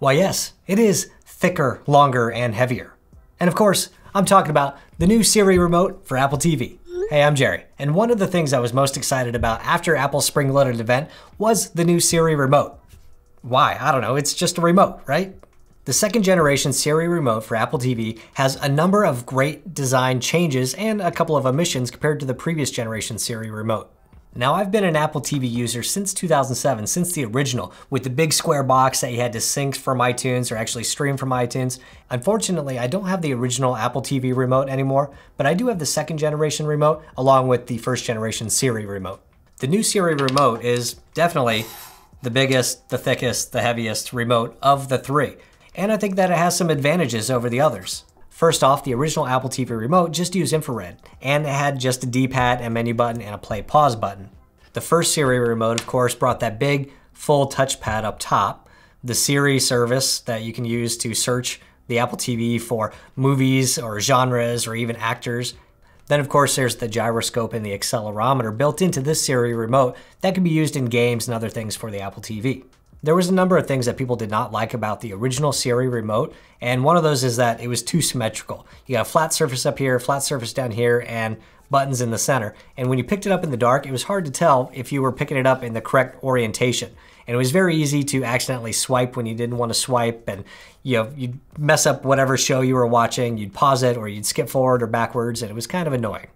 Why yes, it is thicker, longer, and heavier. And of course, I'm talking about the new Siri remote for Apple TV. Hey, I'm Jerry, and one of the things I was most excited about after Apple's spring-loaded event was the new Siri remote. Why? I don't know, it's just a remote, right? The second generation Siri remote for Apple TV has a number of great design changes and a couple of omissions compared to the previous generation Siri remote. Now I've been an Apple TV user since 2007, since the original, with the big square box that you had to sync from iTunes or actually stream from iTunes. Unfortunately, I don't have the original Apple TV remote anymore, but I do have the second generation remote along with the first generation Siri remote. The new Siri remote is definitely the biggest, the thickest, the heaviest remote of the three. And I think that it has some advantages over the others. First off, the original Apple TV remote just used infrared, and it had just a D-pad, a menu button, and a play pause button. The first Siri remote, of course, brought that big, full touchpad up top. The Siri service that you can use to search the Apple TV for movies or genres or even actors. Then, of course, there's the gyroscope and the accelerometer built into this Siri remote that can be used in games and other things for the Apple TV. There was a number of things that people did not like about the original Siri remote, and one of those is that it was too symmetrical. You got a flat surface up here, flat surface down here, and buttons in the center. And when you picked it up in the dark, it was hard to tell if you were picking it up in the correct orientation. And it was very easy to accidentally swipe when you didn't want to swipe and you know, you'd mess up whatever show you were watching, you'd pause it or you'd skip forward or backwards and it was kind of annoying.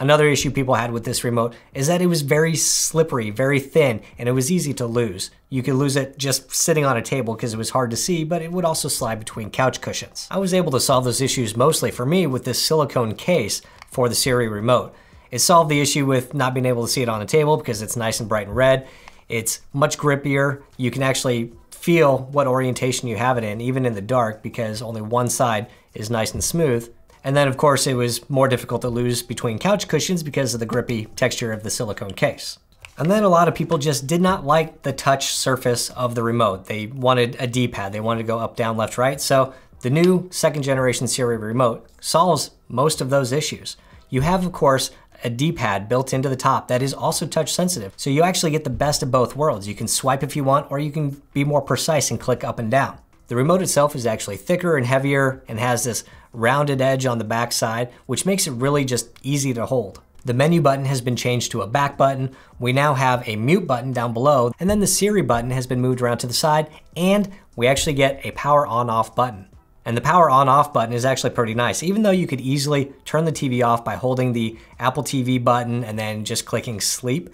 Another issue people had with this remote is that it was very slippery, very thin, and it was easy to lose. You could lose it just sitting on a table because it was hard to see, but it would also slide between couch cushions. I was able to solve those issues mostly for me with this silicone case for the Siri remote. It solved the issue with not being able to see it on a table because it's nice and bright and red. It's much grippier. You can actually feel what orientation you have it in, even in the dark, because only one side is nice and smooth and then of course it was more difficult to lose between couch cushions because of the grippy texture of the silicone case. And then a lot of people just did not like the touch surface of the remote. They wanted a D-pad, they wanted to go up, down, left, right. So the new second generation Siri remote solves most of those issues. You have, of course, a D-pad built into the top that is also touch sensitive. So you actually get the best of both worlds. You can swipe if you want, or you can be more precise and click up and down. The remote itself is actually thicker and heavier and has this rounded edge on the backside, which makes it really just easy to hold. The menu button has been changed to a back button. We now have a mute button down below, and then the Siri button has been moved around to the side, and we actually get a power on off button. And the power on off button is actually pretty nice, even though you could easily turn the TV off by holding the Apple TV button and then just clicking sleep.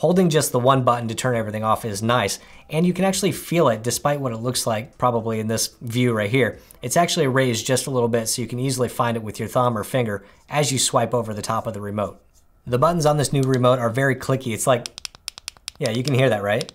Holding just the one button to turn everything off is nice, and you can actually feel it despite what it looks like probably in this view right here. It's actually raised just a little bit so you can easily find it with your thumb or finger as you swipe over the top of the remote. The buttons on this new remote are very clicky. It's like, yeah, you can hear that, right?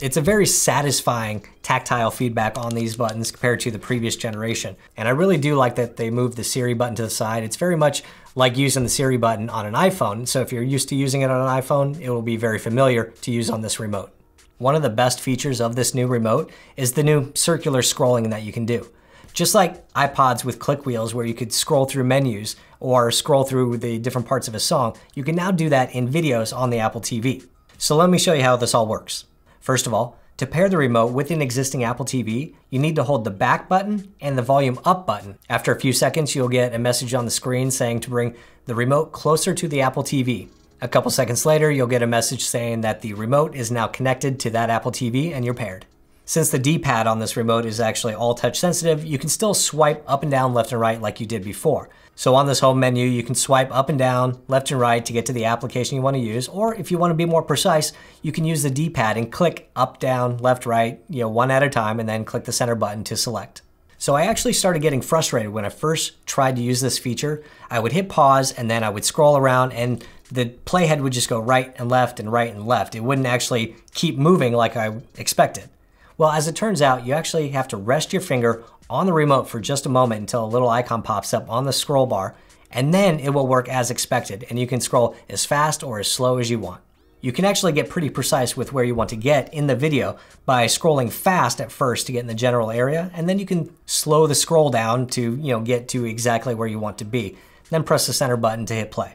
It's a very satisfying tactile feedback on these buttons compared to the previous generation. And I really do like that they moved the Siri button to the side. It's very much like using the Siri button on an iPhone. So if you're used to using it on an iPhone, it will be very familiar to use on this remote. One of the best features of this new remote is the new circular scrolling that you can do. Just like iPods with click wheels where you could scroll through menus or scroll through the different parts of a song, you can now do that in videos on the Apple TV. So let me show you how this all works. First of all, to pair the remote with an existing Apple TV, you need to hold the back button and the volume up button. After a few seconds, you'll get a message on the screen saying to bring the remote closer to the Apple TV. A couple seconds later, you'll get a message saying that the remote is now connected to that Apple TV and you're paired. Since the D-pad on this remote is actually all touch sensitive, you can still swipe up and down, left and right like you did before. So on this home menu, you can swipe up and down, left and right to get to the application you wanna use, or if you wanna be more precise, you can use the D-pad and click up, down, left, right, you know, one at a time, and then click the center button to select. So I actually started getting frustrated when I first tried to use this feature. I would hit pause and then I would scroll around and the playhead would just go right and left and right and left. It wouldn't actually keep moving like I expected. Well, as it turns out, you actually have to rest your finger on the remote for just a moment until a little icon pops up on the scroll bar, and then it will work as expected, and you can scroll as fast or as slow as you want. You can actually get pretty precise with where you want to get in the video by scrolling fast at first to get in the general area, and then you can slow the scroll down to you know get to exactly where you want to be. Then press the center button to hit play.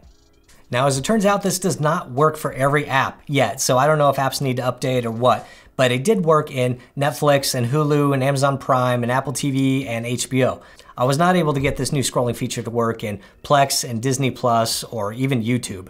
Now, as it turns out, this does not work for every app yet, so I don't know if apps need to update or what, but it did work in Netflix and Hulu and Amazon Prime and Apple TV and HBO. I was not able to get this new scrolling feature to work in Plex and Disney Plus or even YouTube.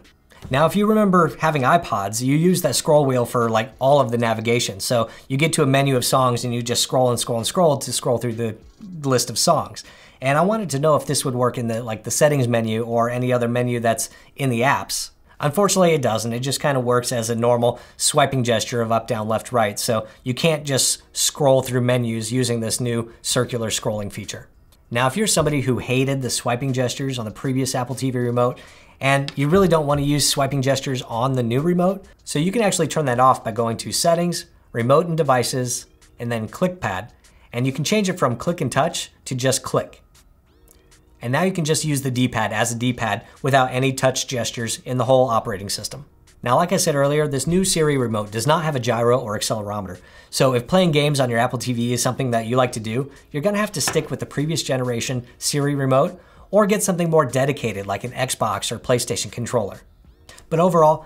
Now, if you remember having iPods, you use that scroll wheel for like all of the navigation. So you get to a menu of songs and you just scroll and scroll and scroll to scroll through the list of songs. And I wanted to know if this would work in the like the settings menu or any other menu that's in the apps. Unfortunately, it doesn't. It just kind of works as a normal swiping gesture of up, down, left, right. So you can't just scroll through menus using this new circular scrolling feature. Now, if you're somebody who hated the swiping gestures on the previous Apple TV remote, and you really don't want to use swiping gestures on the new remote, so you can actually turn that off by going to Settings, Remote and Devices, and then Clickpad, and you can change it from Click and Touch to just Click. And now you can just use the D-pad as a D-pad without any touch gestures in the whole operating system. Now, like I said earlier, this new Siri remote does not have a gyro or accelerometer. So if playing games on your Apple TV is something that you like to do, you're gonna have to stick with the previous generation Siri remote or get something more dedicated like an Xbox or PlayStation controller. But overall,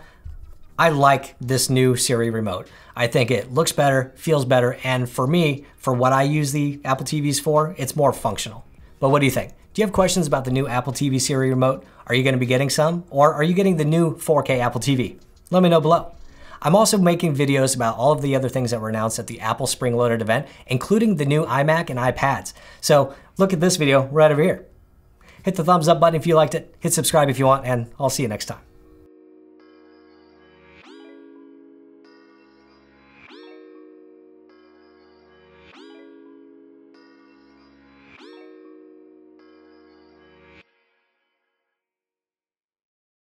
I like this new Siri remote. I think it looks better, feels better, and for me, for what I use the Apple TVs for, it's more functional. But what do you think? Do you have questions about the new Apple TV Siri remote? Are you gonna be getting some? Or are you getting the new 4K Apple TV? Let me know below. I'm also making videos about all of the other things that were announced at the Apple Spring Loaded event, including the new iMac and iPads. So look at this video right over here. Hit the thumbs up button if you liked it, hit subscribe if you want, and I'll see you next time.